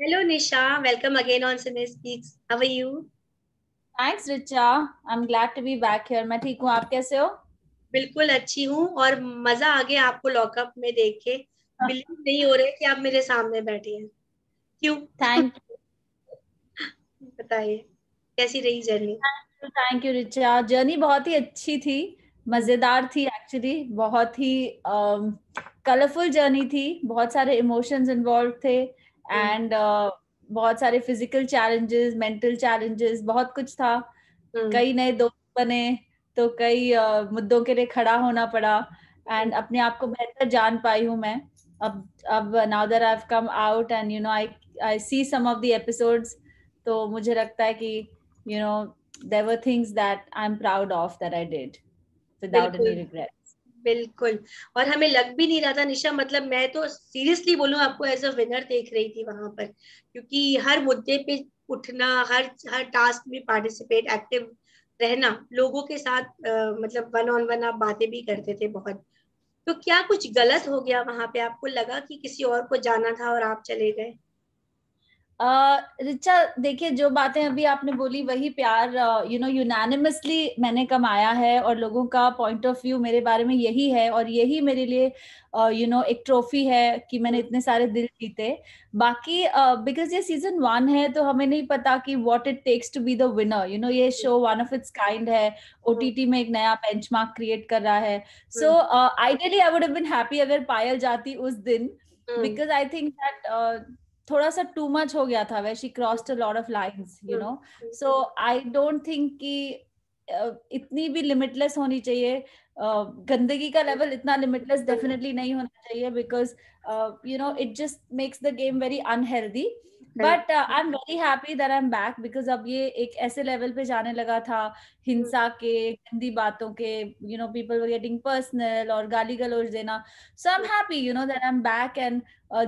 Hello, Nisha. Welcome again on Cine Speaks. How are you? Thanks, Richa. I'm glad to be back here. मैं ठीक हूँ आप कैसे हो बिल्कुल अच्छी हूँ और मजा आ गया आपको लॉकअप में देख के बिलीव हाँ। नहीं हो रहा कि आप मेरे सामने बैठी हैं क्यों थैंक यू बताइए कैसी रही journey thank you Richa journey बहुत ही अच्छी थी मजेदार थी एक्चुअली बहुत ही कलरफुल um, जर्नी थी बहुत सारे इमोशंस इन्वॉल्व थे एंड uh, बहुत सारे फिजिकल चैलेंजेस मेंटल चैलेंजेस बहुत कुछ था hmm. कई नए दोस्त बने तो कई uh, मुद्दों के लिए खड़ा होना पड़ा एंड hmm. अपने आप को बेहतर जान पाई हूँ मैं अब अब now that I have come out and you know I I see some of the episodes तो मुझे लगता है कि you know there were things that I am proud of that I did without any regret बिल्कुल और हमें लग भी नहीं रहा था निशा मतलब मैं तो सीरियसली बोलू आपको एज अ विनर देख रही थी वहां पर क्योंकि हर मुद्दे पे उठना हर हर टास्क में पार्टिसिपेट एक्टिव रहना लोगों के साथ आ, मतलब वन ऑन वन आप बातें भी करते थे बहुत तो क्या कुछ गलत हो गया वहां पे आपको लगा कि किसी और को जाना था और आप चले गए रिचा देखिए जो बातें अभी आपने बोली वही प्यार यू नो यूनानिमसली मैंने कमाया है और लोगों का पॉइंट ऑफ व्यू मेरे बारे में यही है और यही मेरे लिए you uh, know you know, एक ट्रॉफी है कि मैंने इतने सारे दिल जीते बाकी बिकॉज uh, ये सीजन वन है तो हमें नहीं पता कि what it takes to be the winner you know ये show one of its kind है ओ हाँ। में एक नया बेंच क्रिएट कर रहा है so ideally I would have been happy अगर पायल जाती उस दिन बिकॉज आई थिंक दैट थोड़ा सा टू मच हो गया था वे she cross a lot of lines you know so I don't think कि इतनी भी लिमिटलेस होनी चाहिए गंदगी का लेवल इतना लिमिटलेस डेफिनेटली नहीं होना चाहिए because you know it just makes the game very unhealthy but I am very happy that I am back because अब ये एक ऐसे लेवल पे जाने लगा था हिंसा के गंदी बातों के you know people were getting personal और गाली गलोज देना so I am happy you know that I am back and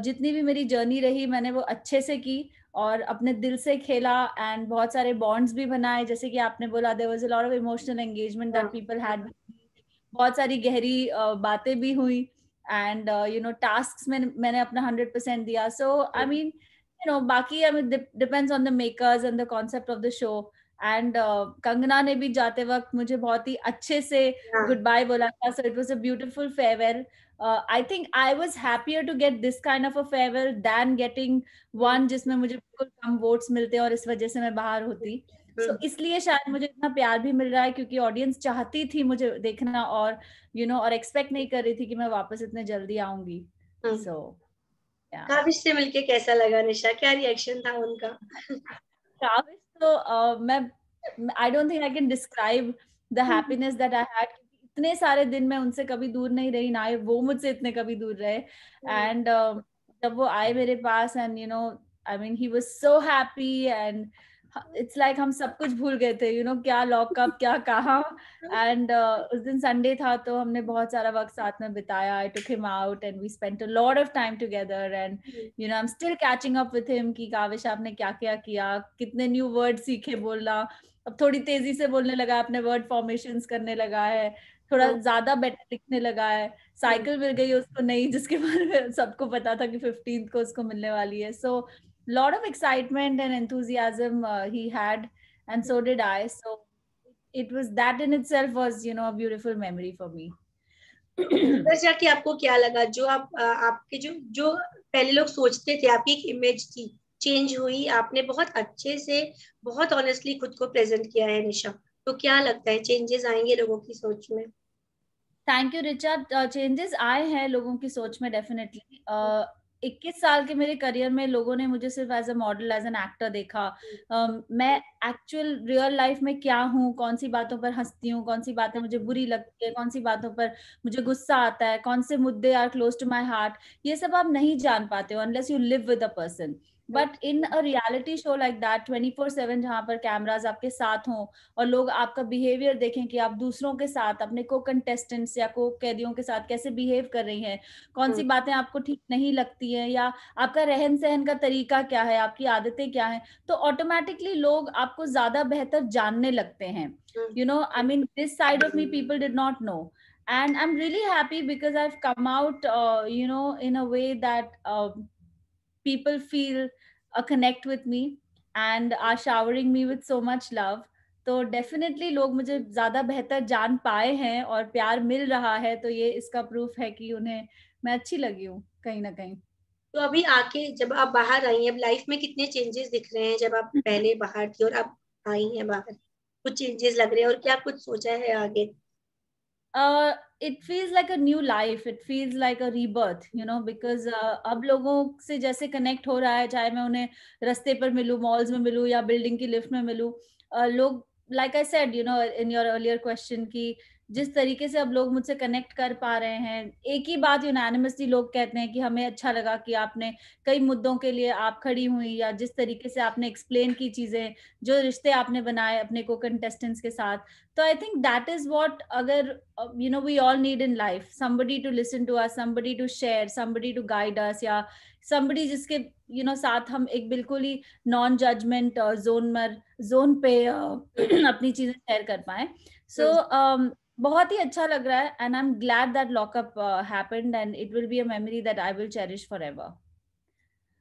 जितनी भी मेरी जर्नी रही मैंने वो अच्छे से की और अपने दिल से खेला एंड बहुत सारे बॉन्ड्स भी बनाए जैसे कि आपने बोला there was a lot of emotional engagement that people had बहुत सारी गहरी बातें भी हुई एंड यू नो टास्क में मैंने अपना हंड्रेड परसेंट दिया so I mean you know baki i mean depends on the makers and the concept of the show and uh, Kangana ने भी जाते वक्त मुझे बहुत ही अच्छे से गुड हाँ। बाय बोला था so it was a beautiful farewell I think I was happier to get this kind of a farewell than getting one जिसमें मुझे बिल्कुल कम वोट्स मिलते और इस वजह से मैं बाहर होती सो so, इसलिए शायद मुझे इतना प्यार भी मिल रहा है क्योंकि ऑडियंस चाहती थी मुझे देखना और यू you नो know, और एक्सपेक्ट नहीं कर रही थी कि मैं वापस इतने जल्दी आऊंगी सो हाँ। so, काविश से मिलके कैसा लगा निशा क्या रिएक्शन था उनका काविश तो मैं I don't think I can describe the happiness that I had इतने सारे दिन मैं उनसे कभी दूर नहीं रही ना वो मुझसे इतने कभी दूर रहे एंड hmm. जब वो आए मेरे पास and you know I mean he was so happy and it's हाँ, लाइक like हम सब कुछ भूल गए थे यू you नो know, क्या लॉकअप क्या कहा एंड uh, उस दिन संडे था तो हमने बहुत सारा वक्त साथ में बिताया I took him out and we spent a lot of time together and you know I am still catching up with him कि काविश आपने क्या क्या किया कितने न्यू वर्ड सीखे बोलना अब थोड़ी तेजी से बोलने लगा अपने वर्ड फॉर्मेशन करने लगा है थोड़ा ज्यादा बेटर लिखने लगा है साइकिल मिल गई उसको नहीं जिसके बारे में सबको पता था कि फिफ्टीन को उसको मिलने वाली है सो so, lot of excitement and enthusiasm uh, he had and so did i so it was that in itself was you know a beautiful memory for me कि आपको क्या लगा जो आप आपके जो जो पहले लोग सोचते थे आपकी एक इमेज थी चेंज हुई आपने बहुत अच्छे से बहुत ऑनेस्टली खुद को प्रेजेंट किया है निशा तो क्या लगता है चेंजेस आएंगे लोगों की सोच में थैंक यू रिचा चेंजेस आए हैं लोगों की सोच में डेफिनेटली uh, 21 साल के मेरे करियर में लोगों ने मुझे सिर्फ as a model as an actor देखा मैं एक्चुअल रियल लाइफ में क्या हूँ कौन सी बातों पर हंसती हूँ कौन सी बातें मुझे बुरी लगती है कौन सी बातों पर मुझे गुस्सा आता है कौन से मुद्दे are close to my heart ये सब आप नहीं जान पाते हो unless you live with a person but in a reality show like that twenty four seven जहाँ पर कैमराज आपके साथ हों और लोग आपका बिहेवियर देखें कि आप दूसरों के साथ अपने को कंटेस्टेंट्स या को कैदियों के साथ कैसे बिहेव कर रही हैं कौन सी hmm. बातें आपको ठीक नहीं लगती हैं या आपका रहन सहन का तरीका क्या है आपकी आदतें क्या है तो ऑटोमेटिकली लोग आपको ज्यादा बेहतर जानने लगते हैं you know I mean this side of me people did not know and I am really happy because I come out you know in a way that people feel a uh, connect with me and are showering me with so much love तो definitely लोग मुझे ज़्यादा बेहतर जान पाए हैं और प्यार मिल रहा है तो ये इसका प्रूफ है कि उन्हें मैं अच्छी लगी हूँ कहीं ना कहीं तो अभी आके जब आप बाहर आई हैं अब लाइफ में कितने चेंजेस दिख रहे हैं जब आप पहले बाहर थी और अब आई हैं बाहर कुछ चेंजेस लग रहे हैं और क्या कुछ सोचा है आगे it feels like a new life it feels like a rebirth you know because अब लोगों से जैसे कनेक्ट हो रहा है चाहे मैं उन्हें रस्ते पर मिलूं मॉल्स में मिलूं या बिल्डिंग की लिफ्ट में मिलूं uh, लोग like I said you know in your earlier question की जिस तरीके से अब लोग मुझसे कनेक्ट कर पा रहे हैं एक ही बात यूनानिमसली लोग कहते हैं कि हमें अच्छा लगा कि आपने कई मुद्दों के लिए आप खड़ी हुई या जिस तरीके से आपने एक्सप्लेन की चीजें जो रिश्ते आपने बनाए अपने को कंटेस्टेंट्स के साथ तो I think that is what अगर you know we all need in life somebody to listen to us somebody to share somebody to guide us या समबडी जिसके यू you नो know, साथ हम एक बिल्कुल ही नॉन जजमेंट जोन मर zone पे uh, अपनी चीजें शेयर कर पाए सो so, um, बहुत ही अच्छा लग रहा है and I am glad that lockup happened and it will be a memory that I will cherish forever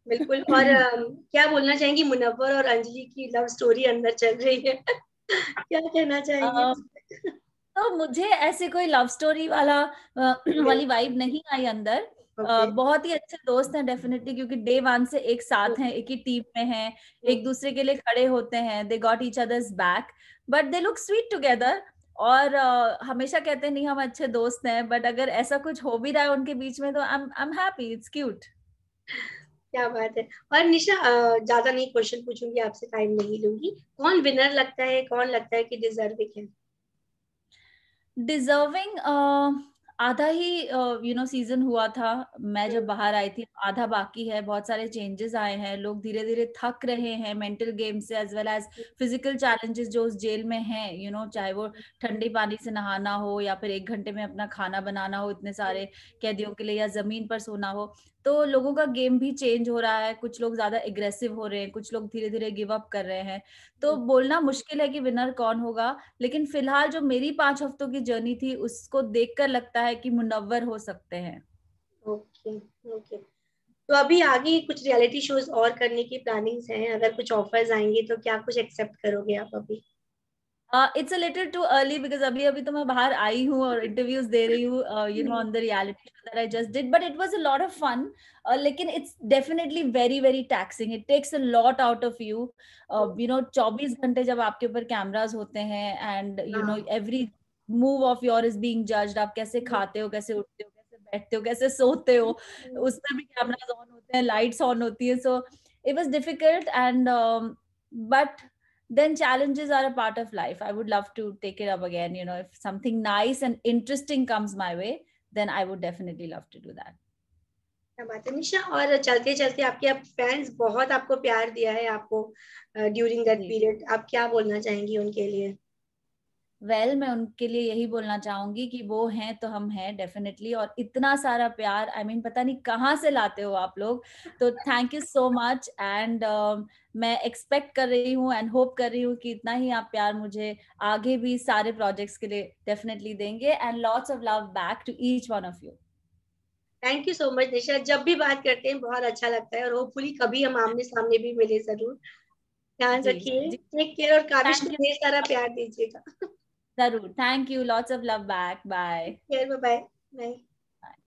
बिल्कुल और um, क्या बोलना चाहेंगी मुनव्वर और अंजलि की लव स्टोरी अंदर चल रही है क्या कहना चाहेंगी uh, तो मुझे ऐसे कोई लव स्टोरी वाला uh, वाली वाइब नहीं आई अंदर uh, Okay. Uh, बहुत ही अच्छे दोस्त हैं डेफिनेटली क्योंकि डे वन से एक साथ okay. हैं एक ही टीम में हैं एक दूसरे के लिए खड़े होते हैं they got each others back but they look sweet together और uh, हमेशा कहते हैं नहीं हम अच्छे दोस्त हैं बट अगर ऐसा कुछ हो भी रहा है उनके बीच में तो I am happy it's cute क्या बात है और निशा ज्यादा नहीं क्वेश्चन पूछूंगी आपसे टाइम नहीं लूंगी कौन विनर लगता है कौन लगता है कि डिजर्विंग है डिजर्विंग आधा ही यू नो सीजन हुआ था मैं जब हम्म। बाहर आई थी आधा बाकी है बहुत सारे चेंजेस आए हैं लोग धीरे धीरे थक रहे हैं मेंटल गेम से as well as physical challenges जो उस जेल में हैं यू नो चाहे वो हम्म। ठंडे पानी से नहाना हो या फिर एक घंटे में अपना खाना बनाना हो इतने सारे हम्म। कैदियों के लिए या जमीन पर सोना हो तो लोगों का गेम भी चेंज हो रहा है कुछ लोग ज्यादा एग्रेसिव हो रहे हैं कुछ लोग धीरे धीरे गिव अप कर रहे हैं तो हम्म। बोलना मुश्किल है कि विनर कौन होगा लेकिन फिलहाल जो मेरी पांच हफ्तों की जर्नी थी उसको देख लगता है कि मुनवर हो सकते हैं ओके ओके तो अभी आगे कुछ रियलिटी शोज और करने की प्लानिंग्स हैं अगर कुछ ऑफर्स आएंगे तो क्या कुछ एक्सेप्ट करोगे आप अभी it's a little too early because अभी अभी तो मैं बाहर आई हूँ और इंटरव्यूज दे रही हूँ you know on the reality show that I just did but it was a lot of fun लेकिन it's definitely very very taxing it takes a lot out of you you know 24 घंटे जब आपके ऊपर cameras होते हैं and you know every move of your is being judged आप कैसे खाते हो कैसे उठते हो कैसे बैठते हो कैसे सोते हो उसमें भी कैमराज ऑन होते हैं लाइट्स ऑन होती है so it was difficult and but then challenges are a part of life i would love to take it up again you know if something nice and interesting comes my way then i would definitely love to do that बात है निशा और चलते चलते आपके fans बहुत आपको प्यार दिया है आपको ड्यूरिंग दैट पीरियड आप क्या बोलना चाहेंगी उनके लिए वेल well, मैं उनके लिए यही बोलना चाहूंगी कि वो हैं तो हम हैं डेफिनेटली और इतना सारा प्यार आई I मीन mean, पता नहीं कहाँ से लाते हो आप लोग तो thank you so much and मैं एक्सपेक्ट कर रही हूँ एंड होप कर रही हूँ कि इतना ही आप प्यार मुझे आगे भी सारे प्रोजेक्ट्स के लिए डेफिनेटली देंगे and lots of love back to each one of you thank you so much Nisha जब भी बात करते हैं बहुत अच्छा लगता है और होपफुली कभी हम आमने सामने भी मिले जरूर ध्यान रखिए टेक केयर और काफी ढेर सारा प्यार दीजिएगा Tarun, thank you. Lots of love back. Bye. Yeah, bye-bye. Bye.